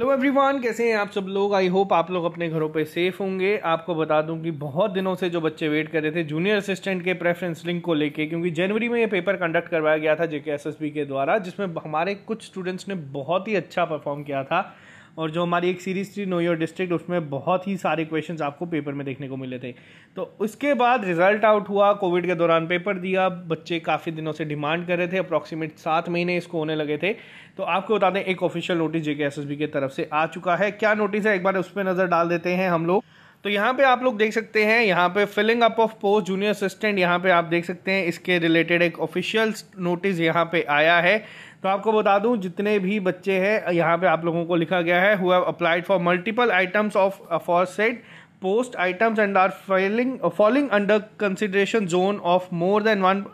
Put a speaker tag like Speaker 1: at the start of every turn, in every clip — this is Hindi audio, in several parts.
Speaker 1: हेलो एवरीवन कैसे हैं आप सब लोग आई होप आप लोग अपने घरों पे सेफ होंगे आपको बता दूं कि बहुत दिनों से जो बच्चे वेट कर रहे थे जूनियर असिस्टेंट के प्रेफरेंस लिंक को लेके क्योंकि जनवरी में ये पेपर कंडक्ट करवाया गया था जेके एसएसबी के द्वारा जिसमें हमारे कुछ स्टूडेंट्स ने बहुत ही अच्छा परफॉर्म किया था और जो हमारी एक सीरीज थी नो योर डिस्ट्रिक्ट उसमें बहुत ही सारे क्वेश्चंस आपको पेपर में देखने को मिले थे तो उसके बाद रिजल्ट आउट हुआ कोविड के दौरान पेपर दिया बच्चे काफ़ी दिनों से डिमांड कर रहे थे अप्रॉक्सीमेट सात महीने इसको होने लगे थे तो आपको बता दें एक ऑफिशियल नोटिस जे के की तरफ से आ चुका है क्या नोटिस है एक बार उस पर नज़र डाल देते हैं हम लोग तो यहाँ पे आप लोग देख सकते हैं यहाँ पे filling up of post junior assistant यहाँ पे आप देख सकते हैं इसके रिलेटेड एक ऑफिशियल नोटिस यहाँ पे आया है तो आपको बता दूं जितने भी बच्चे हैं यहाँ पे आप लोगों को लिखा गया है who have applied for multiple items of for set post items and are failing falling under consideration zone of more than one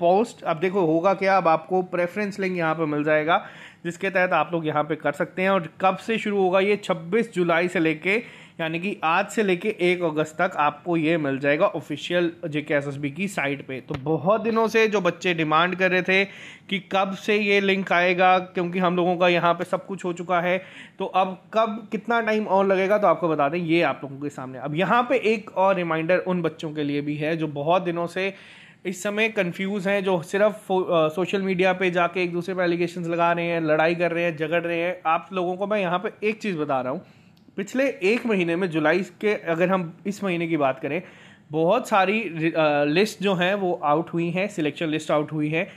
Speaker 1: post अब देखो होगा क्या अब आपको प्रेफरेंस लिंक यहाँ पे मिल जाएगा जिसके तहत आप लोग यहाँ पे कर सकते हैं और कब से शुरू होगा ये 26 जुलाई से लेके यानी कि आज से लेके एक अगस्त तक आपको ये मिल जाएगा official J K S S B की साइट पे तो बहुत दिनों से जो बच्चे डिमांड कर रहे थे कि कब से ये लिंक आएगा क्योंकि हम लोगों का यहाँ पे सब कुछ हो चुका है तो अब कब कितना टाइम और लगेगा तो आपको बता दें ये आप लोगों के सामने अब यहाँ पे एक और रिमाइंडर उन बच्चों के लिए भी है जो बहुत दिनों से इस समय कंफ्यूज हैं जो सिर्फ सोशल मीडिया पे जाके एक दूसरे पर एलिगेशन लगा रहे हैं लड़ाई कर रहे हैं झगड़ रहे हैं आप लोगों को मैं यहाँ पे एक चीज़ बता रहा हूँ पिछले एक महीने में जुलाई के अगर हम इस महीने की बात करें बहुत सारी लिस्ट जो हैं वो आउट हुई हैं सिलेक्शन लिस्ट आउट हुई है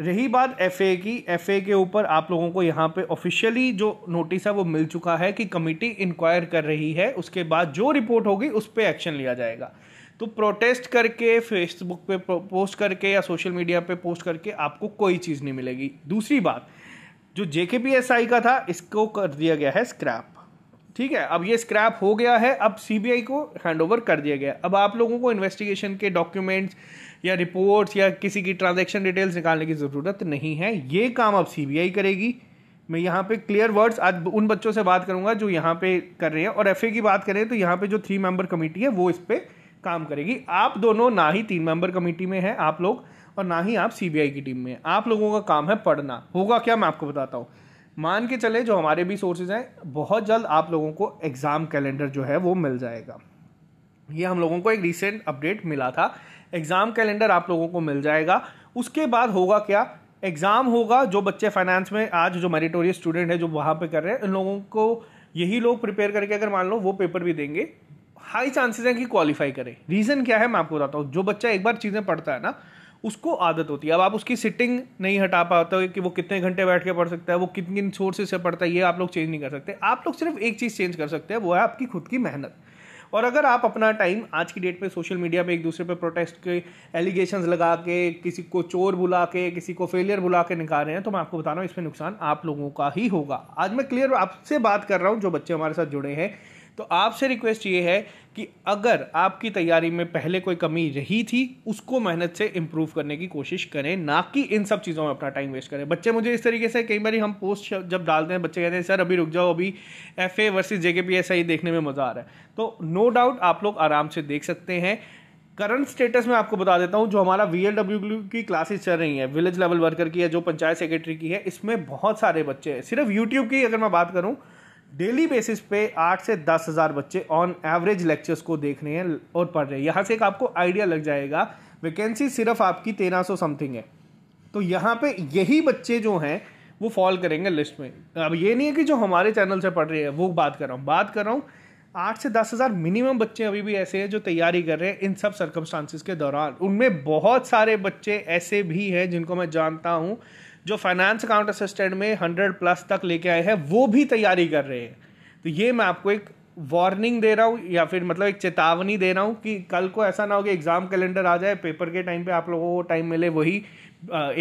Speaker 1: रही बात एफ की एफ के ऊपर आप लोगों को यहाँ पे ऑफिशियली जो नोटिस है वो मिल चुका है कि कमेटी इंक्वायर कर रही है उसके बाद जो रिपोर्ट होगी उस पर एक्शन लिया जाएगा तो प्रोटेस्ट करके फेसबुक पे पोस्ट करके या सोशल मीडिया पे पोस्ट करके आपको कोई चीज़ नहीं मिलेगी दूसरी बात जो जे का था इसको कर दिया गया है स्क्रैप ठीक है अब ये स्क्रैप हो गया है अब सीबीआई को हैंडओवर कर दिया गया अब आप लोगों को इन्वेस्टिगेशन के डॉक्यूमेंट्स या रिपोर्ट्स या किसी की ट्रांजैक्शन डिटेल्स निकालने की ज़रूरत नहीं है ये काम अब सीबीआई करेगी मैं यहाँ पे क्लियर वर्ड्स आज उन बच्चों से बात करूँगा जो यहाँ पे कर रहे हैं और एफ की बात करें तो यहाँ पे जो थ्री मेंबर कमेटी है वो इस पर काम करेगी आप दोनों ना ही तीन मेंबर कमेटी में हैं आप लोग और ना ही आप सी की टीम में आप लोगों का काम है पढ़ना होगा क्या मैं आपको बताता हूँ मान के चले जो हमारे भी सोर्सेज हैं बहुत जल्द आप लोगों को एग्ज़ाम कैलेंडर जो है वो मिल जाएगा ये हम लोगों को एक रिसेंट अपडेट मिला था एग्ज़ाम कैलेंडर आप लोगों को मिल जाएगा उसके बाद होगा क्या एग्ज़ाम होगा जो बच्चे फाइनेंस में आज जो मेरिटोरियस स्टूडेंट है जो वहाँ पे कर रहे हैं उन लोगों को यही लोग प्रिपेयर करके अगर मान लो वो पेपर भी देंगे हाई चांसेस हैं कि क्वालिफाई करें रीज़न क्या है मैं आपको बताता हूँ जो बच्चा एक बार चीज़ें पढ़ता है ना उसको आदत होती है अब आप उसकी सिटिंग नहीं हटा पाते हो कि वो कितने घंटे बैठ के पढ़ सकता है वो किन किन सोर्सेज से पढ़ता है ये आप लोग चेंज नहीं कर सकते आप लोग सिर्फ एक चीज़ चेंज कर सकते हैं वो है आपकी खुद की मेहनत और अगर आप अपना टाइम आज की डेट में सोशल मीडिया पे एक दूसरे पे प्रोटेस्ट के एलिगेशंस लगा के किसी को चोर बुला के किसी को फेलियर बुला के निकाल रहे हैं तो मैं आपको बता रहा हूँ इसमें नुकसान आप लोगों का ही होगा आज मैं क्लियर आपसे बात कर रहा हूँ जो बच्चे हमारे साथ जुड़े हैं तो आपसे रिक्वेस्ट ये है कि अगर आपकी तैयारी में पहले कोई कमी रही थी उसको मेहनत से इम्प्रूव करने की कोशिश करें ना कि इन सब चीज़ों में अपना टाइम वेस्ट करें बच्चे मुझे इस तरीके से कई बार हम पोस्ट जब डालते हैं बच्चे कहते हैं सर अभी रुक जाओ अभी एफ ए वर्सेज जे के पी ऐसा ही देखने में मज़ा आ रहा है तो नो डाउट आप लोग आराम से देख सकते हैं करंट स्टेटस में आपको बता देता हूँ जो हमारा वी की क्लासेस चल रही हैं विलेज लेवल वर्कर की है जो पंचायत सेक्रेटरी की है इसमें बहुत सारे बच्चे हैं सिर्फ यूट्यूब की अगर मैं बात करूँ डेली बेसिस पे आठ से दस हज़ार बच्चे ऑन एवरेज लेक्चर्स को देख रहे हैं और पढ़ रहे हैं यहाँ से एक आपको आइडिया लग जाएगा वैकेंसी सिर्फ आपकी तेरह सौ समथिंग है तो यहाँ पे यही बच्चे जो हैं वो फॉल करेंगे लिस्ट में अब ये नहीं है कि जो हमारे चैनल से पढ़ रहे हैं वो बात कर रहा हूँ बात कर रहा हूँ आठ से दस हज़ार मिनिमम बच्चे अभी भी ऐसे हैं जो तैयारी कर रहे हैं इन सब सर्कमस्टांसिस के दौरान उनमें बहुत सारे बच्चे ऐसे भी हैं जिनको मैं जानता हूँ जो फाइनेंस अकाउंट असिस्टेंट में हंड्रेड प्लस तक लेके आए हैं वो भी तैयारी कर रहे हैं तो ये मैं आपको एक वार्निंग दे रहा हूँ या फिर मतलब एक चेतावनी दे रहा हूँ कि कल को ऐसा ना हो कि एग्ज़ाम कैलेंडर आ जाए पेपर के टाइम पे आप लोगों को टाइम मिले वही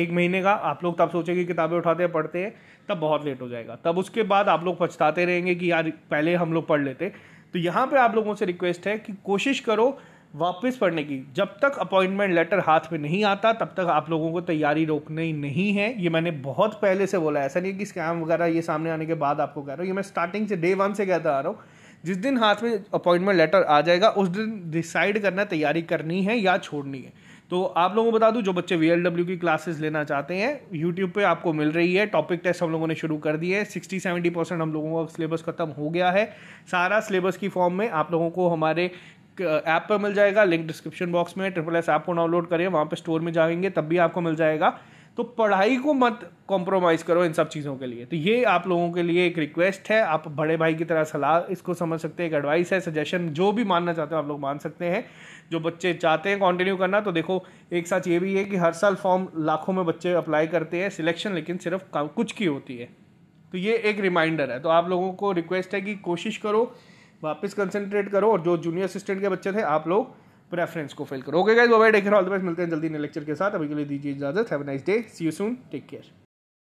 Speaker 1: एक महीने का आप लोग तब सोचेंगे किताबें उठाते हैं पढ़ते हैं तब बहुत लेट हो जाएगा तब उसके बाद आप लोग पछताते रहेंगे कि यार पहले हम लोग पढ़ लेते तो यहाँ पर आप लोगों से रिक्वेस्ट है कि कोशिश करो वापस पढ़ने की जब तक अपॉइंटमेंट लेटर हाथ में नहीं आता तब तक आप लोगों को तैयारी रोकनी नहीं है ये मैंने बहुत पहले से बोला ऐसा नहीं कि स्कैम वगैरह ये सामने आने के बाद आपको कह रहा हूँ ये मैं स्टार्टिंग से डे वन से कहता आ रहा हूँ जिस दिन हाथ में अपॉइंटमेंट लेटर आ जाएगा उस दिन डिसाइड करना तैयारी करनी है या छोड़नी है तो आप लोगों को बता दूं जो बच्चे वी की क्लासेस लेना चाहते हैं यूट्यूब पे आपको मिल रही है टॉपिक टेस्ट हम लोगों ने शुरू कर दिए है सिक्सटी सेवेंटी परसेंट हम लोगों का सिलेबस खत्म हो गया है सारा सिलेबस की फॉर्म में आप लोगों को हमारे ऐप पर मिल जाएगा लिंक डिस्क्रिप्शन बॉक्स में ट्रिपल एस ऐप को डाउनलोड करिए वहाँ पर स्टोर में जाएंगे तब भी आपको मिल जाएगा तो पढ़ाई को मत कॉम्प्रोमाइज़ करो इन सब चीज़ों के लिए तो ये आप लोगों के लिए एक रिक्वेस्ट है आप बड़े भाई की तरह सलाह इसको समझ सकते हैं एक एडवाइस है सजेशन जो भी मानना चाहते हो आप लोग मान सकते हैं जो बच्चे चाहते हैं कंटिन्यू करना तो देखो एक साथ ये भी है कि हर साल फॉर्म लाखों में बच्चे अप्लाई करते हैं सिलेक्शन लेकिन सिर्फ कुछ की होती है तो ये एक रिमाइंडर है तो आप लोगों को रिक्वेस्ट है कि कोशिश करो वापस कंसंट्रेट करो और जो जूनियर असिस्टेंट के बच्चे थे आप लोग प्रेफरेंस को फिल करो okay guys bye take care all the best मिलते हैं जल्दी नए लेक्चर के साथ अभी के लिए दीजिए इजाजत have nice day see you soon take care